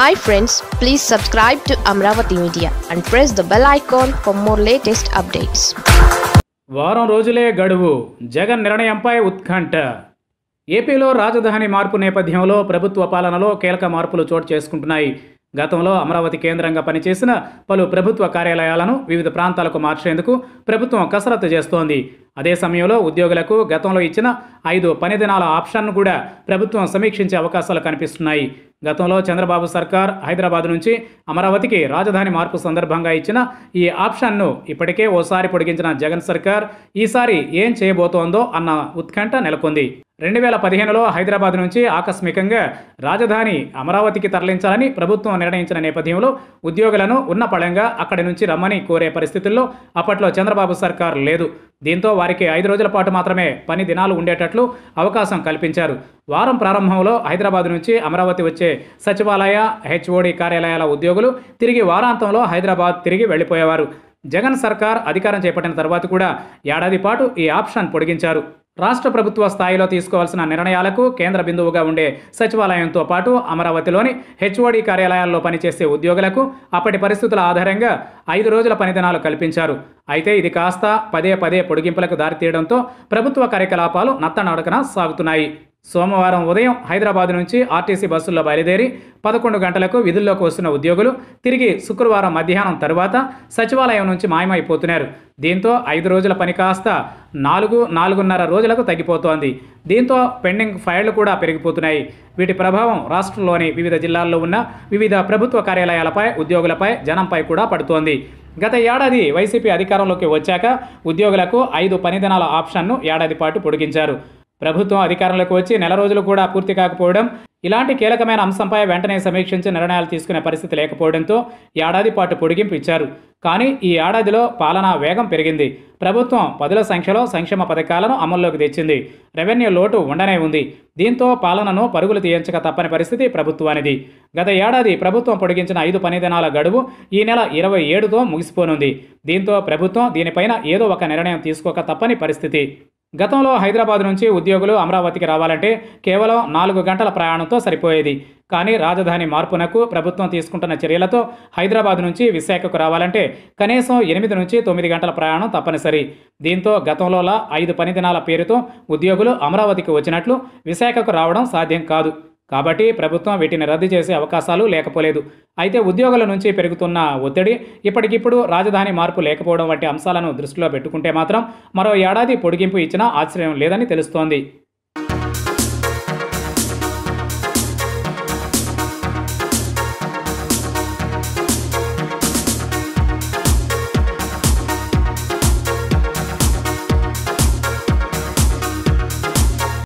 hi friends please subscribe to Amaravati media and press the bell icon for more latest updates వారం రోజులే గడువు జగన్ నిర్ణయంపై ఉత్కంఠ ఏపీలో రాజధాని మార్పు నేపథ్యంలో ప్రభుత్వ పాలనలో కీలక మార్పులు చోటు చేసుకుంటున్నాయి గతంలో అమరావతి కేంద్రంగా పనిచేసిన పలు ప్రభుత్వ కార్యాలయాలను వివిధ ప్రాంతాలకు మార్చేందుకు ప్రభుత్వం కసరత్తు చేస్తోంది అదే సమయంలో ఉద్యోగులకు గతంలో ఇచ్చిన ఐదు పని దినాల ఆప్షన్ను కూడా ప్రభుత్వం సమీక్షించే అవకాశాలు కనిపిస్తున్నాయి గతంలో చంద్రబాబు సర్కార్ హైదరాబాద్ నుంచి అమరావతికి రాజధాని మార్పు సందర్భంగా ఇచ్చిన ఈ ఆప్షన్ను ఇప్పటికే ఓసారి పొడిగించిన జగన్ సర్కార్ ఈసారి ఏం చేయబోతోందో అన్న ఉత్కంఠ నెలకొంది రెండు వేల పదిహేనులో హైదరాబాద్ నుంచి ఆకస్మికంగా రాజధాని అమరావతికి తరలించాలని ప్రభుత్వం నిర్ణయించిన నేపథ్యంలో ఉద్యోగులను ఉన్నపళంగా అక్కడి నుంచి రమ్మని కోరే పరిస్థితుల్లో అప్పట్లో చంద్రబాబు సర్కార్ లేదు దీంతో వారికి ఐదు రోజుల పాటు మాత్రమే పని దినాలు ఉండేటట్లు అవకాశం కల్పించారు వారం ప్రారంభంలో హైదరాబాద్ నుంచి అమరావతి వచ్చే సచివాలయ హెచ్ఓడి కార్యాలయాల ఉద్యోగులు తిరిగి వారాంతంలో హైదరాబాద్ తిరిగి వెళ్ళిపోయేవారు జగన్ సర్కార్ అధికారం చేపట్టిన తర్వాత కూడా ఏడాది పాటు ఈ ఆప్షన్ పొడిగించారు రాష్ట్ర ప్రభుత్వ స్థాయిలో తీసుకోవాల్సిన నిర్ణయాలకు కేంద్ర బిందువుగా ఉండే సచివాలయంతో పాటు అమరావతిలోని హెచ్ఓడి కార్యాలయాల్లో పనిచేసే ఉద్యోగులకు అప్పటి పరిస్థితుల ఆధారంగా ఐదు రోజుల పనిదినాలు కల్పించారు అయితే ఇది కాస్త పదే పదే పొడిగింపులకు దారితీయడంతో ప్రభుత్వ కార్యకలాపాలు నత్తనడకన సాగుతున్నాయి సోమవారం ఉదయం హైదరాబాద్ నుంచి ఆర్టీసీ బస్సుల్లో బయలుదేరి పదకొండు గంటలకు విధుల్లోకి వస్తున్న ఉద్యోగులు తిరిగి శుక్రవారం మధ్యాహ్నం తరువాత సచివాలయం నుంచి మాయమైపోతున్నారు దీంతో ఐదు రోజుల పని కాస్త నాలుగు నాలుగున్నర రోజులకు తగ్గిపోతోంది దీంతో పెండింగ్ ఫైళ్లు కూడా పెరిగిపోతున్నాయి వీటి ప్రభావం రాష్ట్రంలోని వివిధ జిల్లాల్లో ఉన్న వివిధ ప్రభుత్వ కార్యాలయాలపై ఉద్యోగులపై జనంపై కూడా పడుతోంది గత ఏడాది వైసీపీ అధికారంలోకి వచ్చాక ఉద్యోగులకు ఐదు పనిదినాల ఆప్షన్ను ఏడాది పాటు పొడిగించారు ప్రభుత్వం అధికారంలోకి వచ్చి నెల రోజులు కూడా పూర్తి కాకపోవడం ఇలాంటి కీలకమైన అంశంపై వెంటనే సమీక్షించి నిర్ణయాలు తీసుకునే పరిస్థితి లేకపోవడంతో ఏడాది పాటు పొడిగింపు ఇచ్చారు కానీ ఈ ఏడాదిలో పాలనా వేగం పెరిగింది ప్రభుత్వం పదుల సంఖ్యలో సంక్షేమ పథకాలను అమల్లోకి తెచ్చింది రెవెన్యూ లోటు ఉండనే ఉంది దీంతో పాలనను పరుగులు తీయించక తప్పని పరిస్థితి ప్రభుత్వానిది గత ఏడాది ప్రభుత్వం పొడిగించిన ఐదు పనిదినాల గడువు ఈ నెల ఇరవై ఏడుతో ముగిసిపోనుంది దీంతో ప్రభుత్వం దీనిపైన ఏదో ఒక నిర్ణయం తీసుకోక తప్పని పరిస్థితి గతంలో హైదరాబాద్ నుంచి ఉద్యోగులు అమరావతికి రావాలంటే కేవలం నాలుగు గంటల ప్రయాణంతో సరిపోయేది కానీ రాజధాని మార్పునకు ప్రభుత్వం తీసుకుంటున్న చర్యలతో హైదరాబాద్ నుంచి విశాఖకు రావాలంటే కనీసం ఎనిమిది నుంచి తొమ్మిది గంటల ప్రయాణం తప్పనిసరి దీంతో గతంలోలా ఐదు పని దినాల పేరుతో ఉద్యోగులు అమరావతికి వచ్చినట్లు విశాఖకు రావడం సాధ్యం కాదు కాబట్టి ప్రభుత్వం వీటిని రద్దు చేసే అవకాశాలు లేకపోలేదు అయితే ఉద్యోగుల నుంచి పెరుగుతున్న ఒత్తిడి ఇప్పటికిప్పుడు రాజధాని మార్పు లేకపోవడం వంటి అంశాలను దృష్టిలో పెట్టుకుంటే మాత్రం మరో ఏడాది పొడిగింపు ఇచ్చినా ఆశ్చర్యం లేదని తెలుస్తోంది